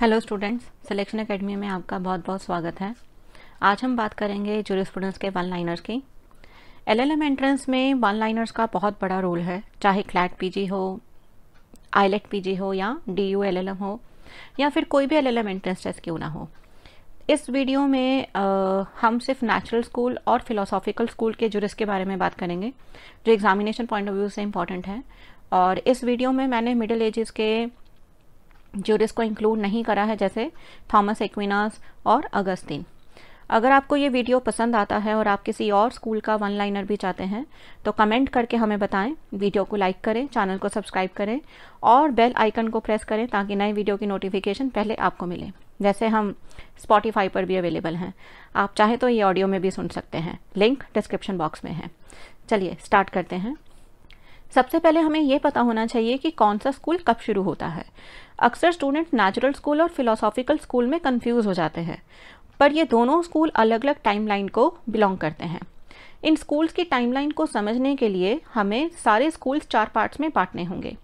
hello students selection academy में आपका बहुत बहुत स्वागत है आज हम बात करेंगे स्टूडेंट्स के वन लाइनर्स की एलएलएम एंट्रेंस में वन लाइनर्स का बहुत बड़ा रोल है चाहे क्लैट पीजी हो आईलेट पीजी e हो या डी यू एल हो या फिर कोई भी एलएलएम एंट्रेंस टेस्ट क्यों ना हो इस वीडियो में आ, हम सिर्फ नेचुरल स्कूल और फिलोसॉफिकल स्कूल के जुरिस के बारे में बात करेंगे जो एग्जामिनेशन पॉइंट ऑफ व्यू से इम्पॉर्टेंट है और इस वीडियो में मैंने मिडिल एजेस के जो को इंक्लूड नहीं करा है जैसे थॉमस एक्विनास और अगस्तीन अगर आपको ये वीडियो पसंद आता है और आप किसी और स्कूल का वन लाइनर भी चाहते हैं तो कमेंट करके हमें बताएं वीडियो को लाइक करें चैनल को सब्सक्राइब करें और बेल आइकन को प्रेस करें ताकि नए वीडियो की नोटिफिकेशन पहले आपको मिले जैसे हम स्पॉटिफाई पर भी अवेलेबल हैं आप चाहें तो ये ऑडियो में भी सुन सकते हैं लिंक डिस्क्रिप्शन बॉक्स में है चलिए स्टार्ट करते हैं सबसे पहले हमें ये पता होना चाहिए कि कौन सा स्कूल कब शुरू होता है अक्सर स्टूडेंट नेचुरल स्कूल और फिलोसॉफिकल स्कूल में कंफ्यूज हो जाते हैं पर ये दोनों स्कूल अलग अलग टाइमलाइन को बिलोंग करते हैं इन स्कूल्स की टाइमलाइन को समझने के लिए हमें सारे स्कूल्स चार पार्ट्स में बांटने होंगे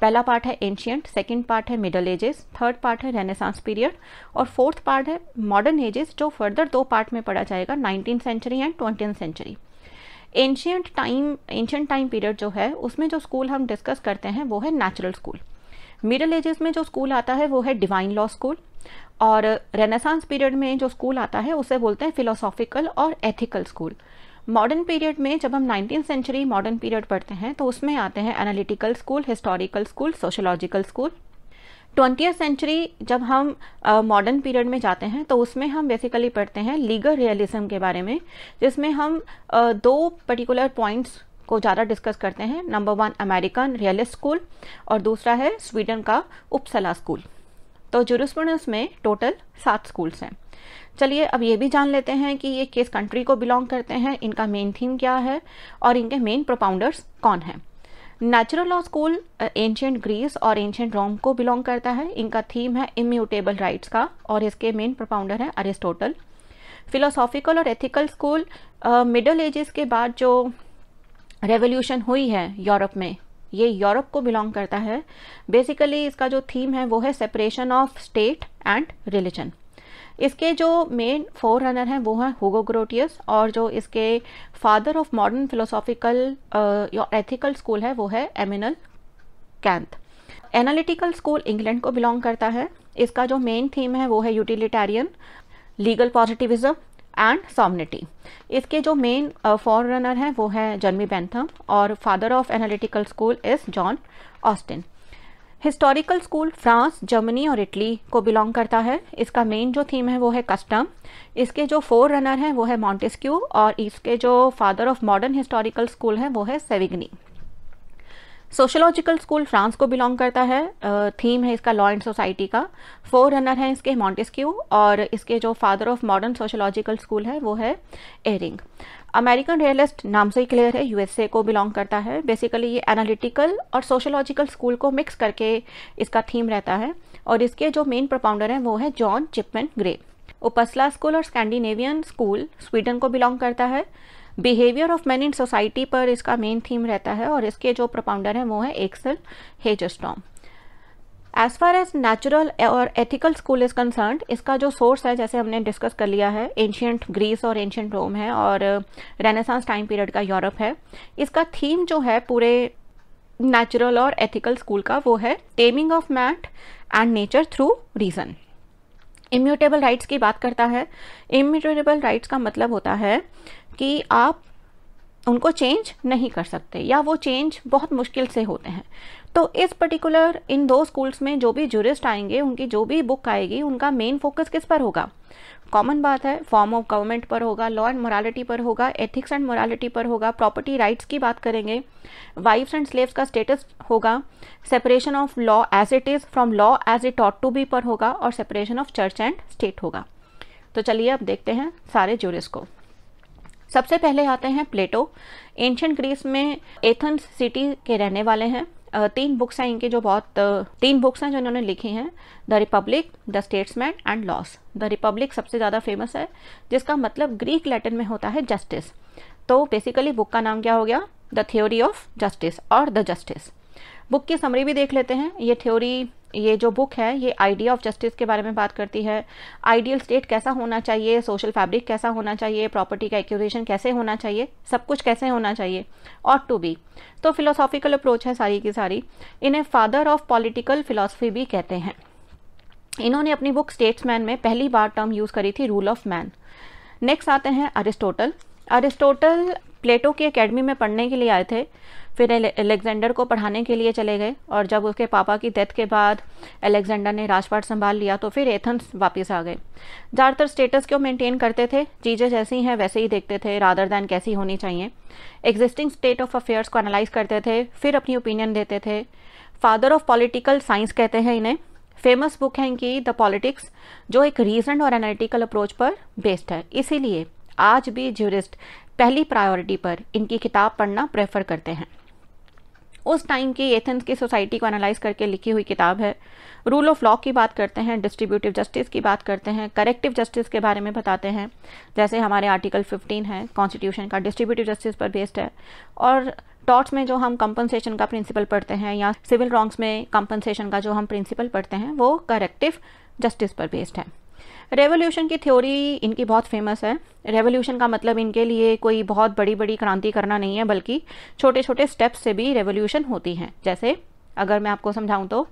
पहला पार्ट है एंशियंट सेकंड पार्ट है मिडल एजेस थर्ड पार्ट है रेनेसांस पीरियड और फोर्थ पार्ट है मॉडर्न एजेस जो फर्दर दो पार्ट में पढ़ा जाएगा nineteen century and twenty century ancient time ancient time period जो है उसमें जो स्कूल हम डिस्कस करते हैं वो है नेचुरल स्कूल मिडल एजेस में जो स्कूल आता है वो है डिवाइन लॉ स्कूल और रेनेसांस पीरियड में जो स्कूल आता है उसे बोलते हैं फिलोसॉफिकल और एथिकल स्कूल मॉडर्न पीरियड में जब हम नाइनटीन सेंचुरी मॉडर्न पीरियड पढ़ते हैं तो उसमें आते हैं analytical school historical school sociological school twenty century जब हम मॉडर्न uh, पीरियड में जाते हैं तो उसमें हम बेसिकली पढ़ते हैं लीगल रियलिज्म के बारे में जिसमें हम uh, दो पर्टिकुलर पॉइंट्स को ज़्यादा डिस्कस करते हैं number one American realist school और दूसरा है स्वीडन का उपसला स्कूल तो जुरिस्प्रूडेंस में टोटल सात स्कूल्स हैं चलिए अब ये भी जान लेते हैं कि ये किस कंट्री को बिलोंग करते हैं इनका मेन थीम क्या है और इनके मेन प्रोपाउंडर्स कौन हैं natural law school ancient Greece और एंशियंट रोम को बिलोंग करता है इनका थीम है इम्यूटेबल राइट्स का और इसके मेन प्रोपाउंडर है अरिस्टोटल फिलोसॉफिकल और एथिकल स्कूल मिडल एजेस के बाद जो रेवोल्यूशन हुई है यूरोप में ये यूरोप को बिलोंग करता है बेसिकली इसका जो थीम है वो है separation of state and religion इसके जो मेन फोर रनर हैं वो हैं हुगो ग्रोटियस और जो इसके फादर ऑफ मॉडर्न फिलोसॉफिकल या एथिकल स्कूल है वो है Immanuel Kant analytical school England को बिलोंग करता है इसका जो मेन थीम है वो है utilitarian legal positivism and sovereignty इसके जो मेन फॉर रनर हैं वो है जर्मी बैंथम और father of analytical school is John Austin historical school France Germany और इटली को बिलोंग करता है इसका मेन जो थीम है वो है कस्टम इसके जो फोर रनर हैं वो है मॉन्टेस्क्यू और इसके जो father of modern historical school हैं वो है सेविग्नी सोशोलॉजिकल स्कूल फ्रांस को बिलोंग करता है थीम है इसका लॉ एंड सोसाइटी का फोर रनर हैं इसके मॉन्टेस्क्यू और इसके जो father of modern sociological school है वो है एरिंग अमेरिकन रियलिस्ट नाम से ही क्लियर है यूएसए को बिलोंग करता है बेसिकली ये एनालिटिकल और सोशोलॉजिकल स्कूल को मिक्स करके इसका थीम रहता है और इसके जो मेन प्रपाउंडर हैं वो है John Chipman Gray Uppsala school और स्कैंडिनेवियन स्कूल स्वीडन को बिलोंग करता है behaviour of man in society पर इसका मेन थीम रहता है और इसके जो प्रपाउंडर हैं वो है Axel Hagerstrom as far as natural और एथिकल स्कूल इज कंसर्न इसका जो सोर्स है जैसे हमने डिस्कस कर लिया है एंशियंट ग्रीस और एंशियंट रोम है और रेनेसांस टाइम पीरियड का यूरोप है इसका थीम जो है पूरे नेचुरल और एथिकल स्कूल का वो है taming of might and nature through reason immutable rights की बात करता है इम्यूटेबल राइट्स का मतलब होता है कि आप उनको चेंज नहीं कर सकते या वो चेंज बहुत मुश्किल से होते हैं तो इस पर्टिकुलर इन दो स्कूल्स में जो भी जूरिस्ट आएंगे उनकी जो भी बुक आएगी उनका मेन फोकस किस पर होगा कॉमन बात है फॉर्म ऑफ गवर्नमेंट पर होगा लॉ एंड मोरालिटी पर होगा एथिक्स एंड मोरालिटी पर होगा प्रॉपर्टी राइट्स की बात करेंगे वाइफ्स एंड स्लेव्स का स्टेटस होगा separation of law as it is from law as it ought to be पर होगा और separation of church and state होगा तो चलिए अब देखते हैं सारे जूरिस्ट को सबसे पहले आते हैं प्लेटो एंशंट ग्रीस में एथेंस सिटी के रहने वाले हैं तीन बुक्स हैं इनके जो बहुत तीन बुक्स हैं जो इन्होंने लिखी हैं the republic the statesman and laws the republic सबसे ज़्यादा फेमस है जिसका मतलब ग्रीक लैटिन में होता है जस्टिस तो बेसिकली बुक का नाम क्या हो गया द थ्योरी ऑफ जस्टिस और द जस्टिस बुक की समरी भी देख लेते हैं ये थ्योरी ये जो बुक है ये आइडिया ऑफ जस्टिस के बारे में बात करती है आइडियल स्टेट कैसा होना चाहिए सोशल फैब्रिक कैसा होना चाहिए प्रॉपर्टी का एक्यूरेशन कैसे होना चाहिए सब कुछ कैसे होना चाहिए और टू बी तो फिलोसॉफिकल अप्रोच है सारी की सारी इन्हें फादर ऑफ पॉलिटिकल फिलोसफी भी कहते हैं इन्होंने अपनी बुक स्टेट्समैन में पहली बार टर्म यूज़ करी थी रूल ऑफ मैन नेक्स्ट आते हैं अरिस्टोटल अरिस्टोटल प्लेटो की अकेडमी में पढ़ने के लिए आए थे फिर अलेक्जेंडर को पढ़ाने के लिए चले गए और जब उसके पापा की डेथ के बाद अलेक्जेंडर ने राजपाट संभाल लिया तो फिर एथंस वापस आ गए ज़्यादातर स्टेटस को मेंटेन करते थे चीज़ें जैसी हैं वैसे ही देखते थे रादर दैन कैसी होनी चाहिए एग्जिस्टिंग स्टेट ऑफ अफेयर्स को एनालाइज करते थे फिर अपनी ओपिनियन देते थे फादर ऑफ पॉलिटिकल साइंस कहते हैं इन्हें फेमस बुक है इनकी द पॉलिटिक्स जो एक रीजन और एनालिटिकल अप्रोच पर बेस्ड है इसीलिए आज भी ज्यूरिस्ट पहली प्रायोरिटी पर इनकी किताब पढ़ना प्रेफर करते हैं उस टाइम के एथेंस की सोसाइटी को एनालाइज करके लिखी हुई किताब है रूल ऑफ लॉ की बात करते हैं डिस्ट्रीब्यूटिव जस्टिस की बात करते हैं करेक्टिव जस्टिस के बारे में बताते हैं जैसे हमारे आर्टिकल 15 है कॉन्स्टिट्यूशन का डिस्ट्रीब्यूटिव जस्टिस पर बेस्ड है और टॉट्स में जो हम कंपनसेशन का प्रिंसिपल पढ़ते हैं या सिविल रॉन्ग्स में कंपनसेशन का जो हम प्रिंसिपल पढ़ते हैं वो करेक्टिव जस्टिस पर बेस्ड है रेवोल्यूशन की थ्योरी इनकी बहुत फेमस है रेवोल्यूशन का मतलब इनके लिए कोई बहुत बड़ी बड़ी क्रांति करना नहीं है बल्कि छोटे छोटे स्टेप्स से भी रेवोल्यूशन होती हैं जैसे अगर मैं आपको समझाऊं तो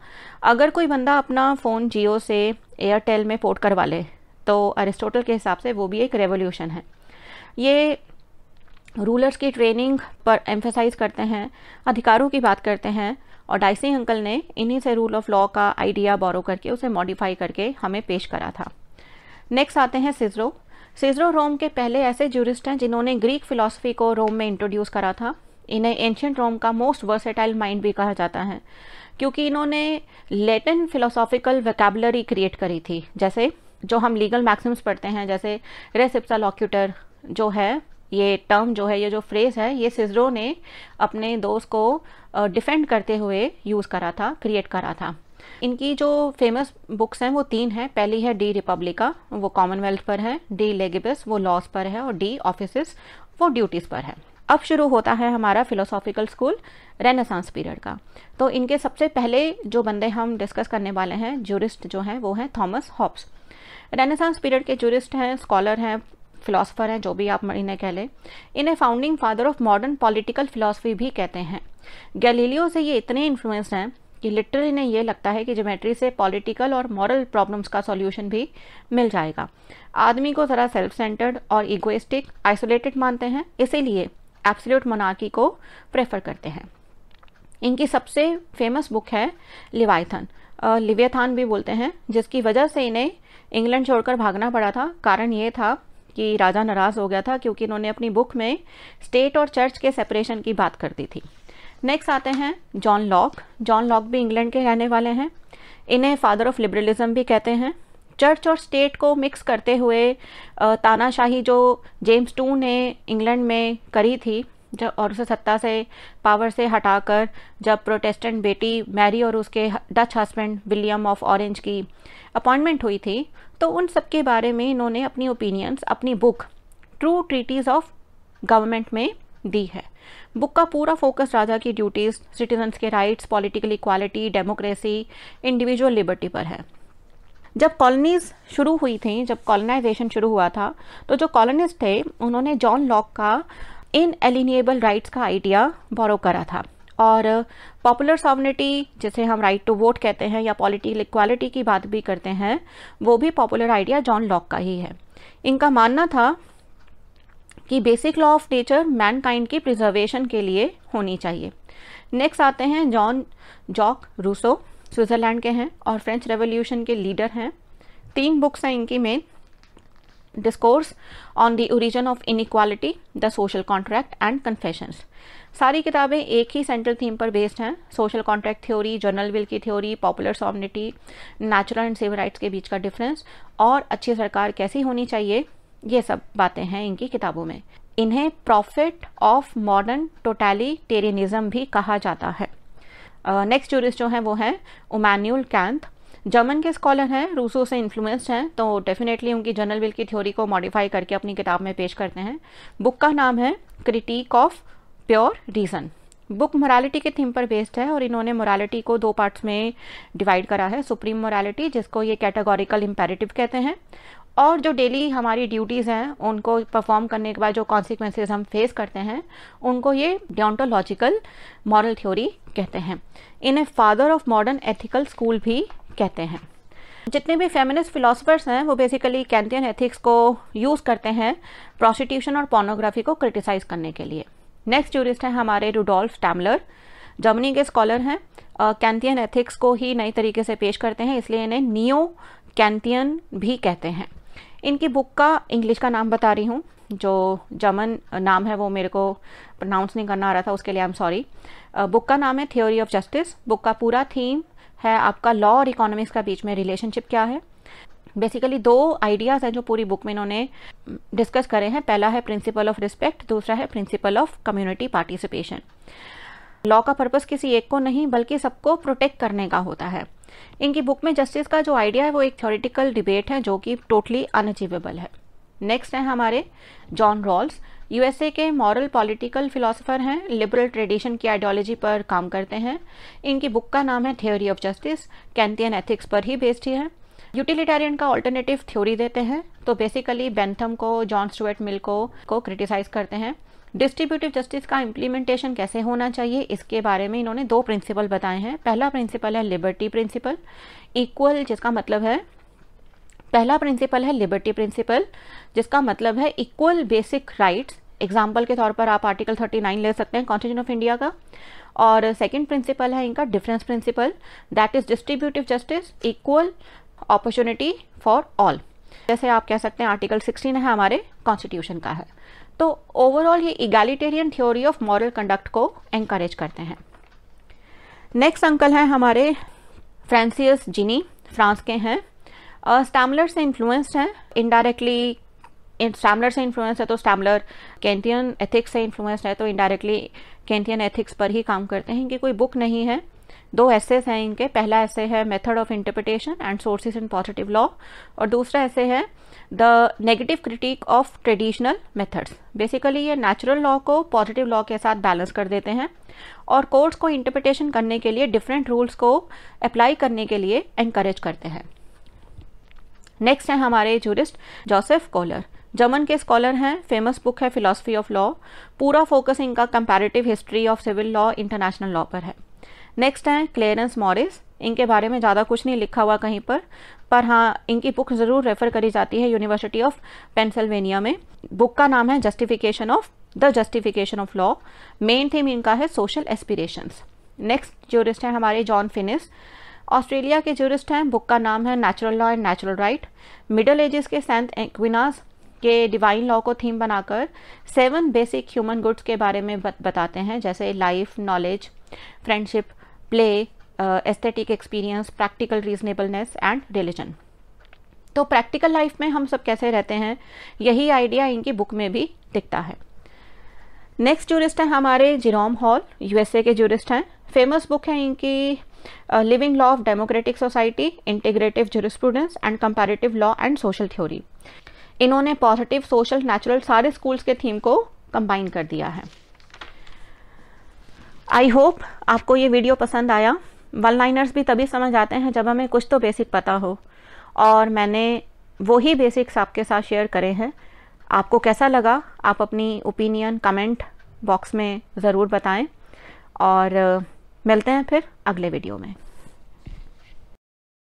अगर कोई बंदा अपना फ़ोन जियो से एयरटेल में पोर्ट करवा ले तो अरिस्टोटल के हिसाब से वो भी एक रेवोल्यूशन है ये रूलर्स की ट्रेनिंग पर एम्फेसाइज करते हैं अधिकारों की बात करते हैं और डाइसिंग अंकल ने इन्हीं से रूल ऑफ लॉ का आइडिया बोरो करके उसे मॉडिफाई करके हमें पेश करा था नेक्स्ट आते हैं सिजरो सिजरो रोम के पहले ऐसे जूरिस्ट हैं जिन्होंने ग्रीक फिलोसफी को रोम में इंट्रोड्यूस करा था इन्हें एंशंट रोम का मोस्ट वर्सेटाइल माइंड भी कहा जाता है क्योंकि इन्होंने लेटिन फिलोसॉफिकल वैकेबलरी क्रिएट करी थी जैसे जो हम लीगल मैक्सिम्स पढ़ते हैं जैसे रेसिप्सा लॉक्यूटर जो है ये टर्म जो है ये जो फ्रेज़ है ये सिजरो ने अपने दोस्त को डिफेंड करते हुए यूज़ करा था क्रिएट करा था इनकी जो फेमस बुक्स हैं वो तीन हैं पहली है डी रिपब्लिका वो कॉमनवेल्थ पर है डी लेगेबस वो लॉस पर है और डी ऑफिस वो ड्यूटीज़ पर है अब शुरू होता है हमारा फिलोसॉफिकल स्कूल रेनेसांस पीरियड का तो इनके सबसे पहले जो बंदे हम डिस्कस करने वाले हैं जूरिस्ट जो हैं वो हैं थॉमस हॉब्स रेनेसांस पीरियड के जूरिस्ट हैं स्कॉलर हैं फिलोसफर हैं जो भी आप इन्हें कह लें इन्हें founding father of modern political philosophy भी कहते हैं गैलीलियो से ये इतने इन्फ्लुएंस्ड हैं ये लिटरली इन्हें ये लगता है कि जोमेट्री से पॉलिटिकल और मॉरल प्रॉब्लम्स का सॉल्यूशन भी मिल जाएगा आदमी को ज़रा सेल्फ सेंटर्ड और इगोइस्टिक आइसोलेटेड मानते हैं इसीलिए एब्सोल्यूट मोनार्की को प्रेफर करते हैं इनकी सबसे फेमस बुक है लिवाइथन लिवियथान भी बोलते हैं जिसकी वजह से इन्हें इंग्लैंड छोड़कर भागना पड़ा था कारण ये था कि राजा नाराज़ हो गया था क्योंकि इन्होंने अपनी बुक में स्टेट और चर्च के सेपरेशन की बात कर दी थी नेक्स्ट आते हैं जॉन लॉक जॉन लॉक भी इंग्लैंड के रहने वाले हैं इन्हें फादर ऑफ लिबरलिज्म भी कहते हैं चर्च और स्टेट को मिक्स करते हुए तानाशाही जो जेम्स टू ने इंग्लैंड में करी थी जब और उसे सत्ता से पावर से हटाकर जब प्रोटेस्टेंट बेटी मैरी और उसके Dutch husband William of Orange की अपॉइंटमेंट हुई थी तो उन सब के बारे में इन्होंने अपनी ओपिनियंस अपनी book two treatises of government में दी है बुक का पूरा फोकस राजा की ड्यूटीज़ सिटीजन्स के rights political equality democracy individual liberty पर है जब कॉलोनीज शुरू हुई थी जब कॉलोनाइजेशन शुरू हुआ था तो जो कॉलोनिस्ट थे उन्होंने जॉन लॉक का इन एलिनिएबल राइट्स का आइडिया बोरो करा था और पॉपुलर सॉवनिटी जिसे हम राइट टू वोट कहते हैं या पॉलिटिकल इक्वालिटी की बात भी करते हैं वो भी पॉपुलर आइडिया जॉन लॉक का ही है इनका मानना था कि basic law of nature mankind की प्रिजर्वेशन के लिए होनी चाहिए नेक्स्ट आते हैं जॉन जॉक रूसो स्विट्ज़रलैंड के हैं और फ्रेंच रेवोल्यूशन के लीडर हैं तीन बुक्स हैं इनकी main discourse on the origin of inequality the social contract and confessions सारी किताबें एक ही सेंट्रल थीम पर बेस्ड हैं social contract theory general will की theory popular sovereignty natural and civil rights के बीच का डिफरेंस और अच्छी सरकार कैसी होनी चाहिए ये सब बातें हैं इनकी किताबों में इन्हें प्रॉफिट ऑफ मॉडर्न टोटलीटेरियनिज्म भी कहा जाता है नेक्स्ट uh, जूरिस्ट जो हैं वो हैं उमैन्यूल कैंथ जर्मन के स्कॉलर हैं रूसो से इन्फ्लुएंस्ड हैं तो डेफिनेटली उनकी जनरल विल की थ्योरी को मॉडिफाई करके अपनी किताब में पेश करते हैं बुक का नाम है critique of pure reason book morality के थीम पर बेस्ड है और इन्होंने मोरालिटी को दो पार्ट्स में डिवाइड करा है सुप्रीम मोरालिटी जिसको ये कैटेगोरिकल इम्पेरेटिव कहते हैं और जो डेली हमारी ड्यूटीज़ हैं उनको परफॉर्म करने के बाद जो कॉन्सिक्वेंसेज हम फेस करते हैं उनको ये डिओंटोलॉजिकल मॉरल थ्योरी कहते हैं इन्हें father of modern ethical school भी कहते हैं जितने भी फेमिनिस्ट फिलोसफर्स हैं वो बेसिकली कैंथियन एथिक्स को यूज़ करते हैं प्रोस्टिट्यूशन और पोर्नोग्राफी को क्रिटिसाइज़ करने के लिए नेक्स्ट जूरिस्ट हैं हमारे रूडोल्फ टैमलर जर्मनी के स्कॉलर हैं कैंथियन एथिक्स को ही नई तरीके से पेश करते हैं इसलिए इन्हें नियो कैंथियन भी कहते हैं इनकी बुक का इंग्लिश का नाम बता रही हूँ जो जर्मन नाम है वो मेरे को प्रोनाउंस नहीं करना आ रहा था उसके लिए आई एम सॉरी बुक का नाम है थ्योरी ऑफ जस्टिस बुक का पूरा थीम है आपका लॉ और इकोनॉमिक्स का बीच में रिलेशनशिप क्या है बेसिकली दो आइडियाज़ हैं जो पूरी बुक में इन्होंने डिस्कस करे हैं पहला है प्रिंसिपल ऑफ रिस्पेक्ट दूसरा है principle of community participation law का पर्पज किसी एक को नहीं बल्कि सबको प्रोटेक्ट करने का होता है इनकी बुक में जस्टिस का जो आइडिया है वो एक थ्योरिटिकल डिबेट है जो कि टोटली अनअचीवेबल है नेक्स्ट है हमारे जॉन रॉल्स यूएसए के मॉरल पॉलिटिकल फिलोसोफर हैं लिबरल ट्रेडिशन की आइडियोलॉजी पर काम करते हैं इनकी बुक का नाम है theory of justice Kantian ethics पर ही बेस्ड ही है यूटिलिटेरियन का ऑल्टरनेटिव थ्योरी देते हैं तो बेसिकली बेंथम को जॉन स्टुअर्ट मिल को क्रिटिसाइज करते हैं डिस्ट्रीब्यूटिव जस्टिस का इम्प्लीमेंटेशन कैसे होना चाहिए इसके बारे में इन्होंने दो प्रिंसिपल बताए हैं पहला प्रिंसिपल है लिबर्टी प्रिंसिपल इक्वल जिसका मतलब है पहला प्रिंसिपल है लिबर्टी प्रिंसिपल जिसका मतलब है इक्वल बेसिक राइट्स एग्जाम्पल के तौर पर आप आर्टिकल 39 ले सकते हैं कॉन्स्टिट्यूशन ऑफ इंडिया का और सेकंड प्रिंसिपल है इनका difference principle that is distributive justice equal opportunity for all जैसे आप कह सकते हैं आर्टिकल 16 है हमारे कॉन्स्टिट्यूशन का है तो ओवरऑल ये egalitarian theory of moral conduct को एंकरेज करते हैं नेक्स्ट अंकल हैं हमारे फ्रांसियस जिनी फ्रांस के हैं स्टैमलर से इन्फ्लुएंस्ड हैं इनडायरेक्टली स्टैमलर से इन्फ्लुएंस है तो स्टैमलर कैंटियन एथिक्स से इन्फ्लुएंस्ड है तो इनडायरेक्टली कैंटियन एथिक्स पर ही काम करते हैं कि कोई बुक नहीं है दो ऐसेज हैं इनके पहला ऐसे है method of interpretation and sources in positive law और दूसरा ऐसे है the negative critique of traditional methods basically ये नेचुरल लॉ को पॉजिटिव लॉ के साथ बैलेंस कर देते हैं और कोर्ट्स को इंटरप्रिटेशन करने के लिए डिफरेंट रूल्स को अप्लाई करने के लिए एनकरेज करते हैं नेक्स्ट हैं हमारे जूरिस्ट जोसेफ कोलर जर्मन के स्कॉलर हैं फेमस बुक है फिलोसफी ऑफ लॉ पूरा फोकस इनका comparative history of civil law international law पर है नेक्स्ट हैं क्लेरेंस मॉरिस इनके बारे में ज़्यादा कुछ नहीं लिखा हुआ कहीं पर पर हाँ इनकी बुक ज़रूर रेफ़र करी जाती है यूनिवर्सिटी ऑफ पेंसिल्वेनिया में बुक का नाम है justification of the justification of law main theme इनका है सोशल एस्पिरेशंस नेक्स्ट ज्यूरिस्ट हैं हमारे जॉन फिनिस ऑस्ट्रेलिया के ज्यूरिस्ट हैं बुक का नाम है natural law and natural right middle ages के सेंट एक्विनास के डिवाइन लॉ को थीम बनाकर सेवन बेसिक ह्यूमन गुड्स के बारे में बताते हैं जैसे life knowledge friendship play aesthetic experience practical reasonableness and religion तो प्रैक्टिकल लाइफ में हम सब कैसे रहते हैं यही आइडिया इनकी बुक में भी दिखता है नेक्स्ट जूरिस्ट हैं हमारे जिरोम हॉल यूएसए के जूरिस्ट हैं फेमस बुक है इनकी living law of democratic society integrative jurisprudence and comparative law and social theory इन्होंने पॉजिटिव सोशल नेचुरल सारे स्कूल्स के थीम को कंबाइन कर दिया है आई होप आपको ये वीडियो पसंद आया वन लाइनर्स भी तभी समझ आते हैं जब हमें कुछ तो बेसिक पता हो और मैंने वो ही बेसिक्स आपके साथ शेयर करे हैं आपको कैसा लगा आप अपनी ओपिनियन कमेंट बॉक्स में ज़रूर बताएं और मिलते हैं फिर अगले वीडियो में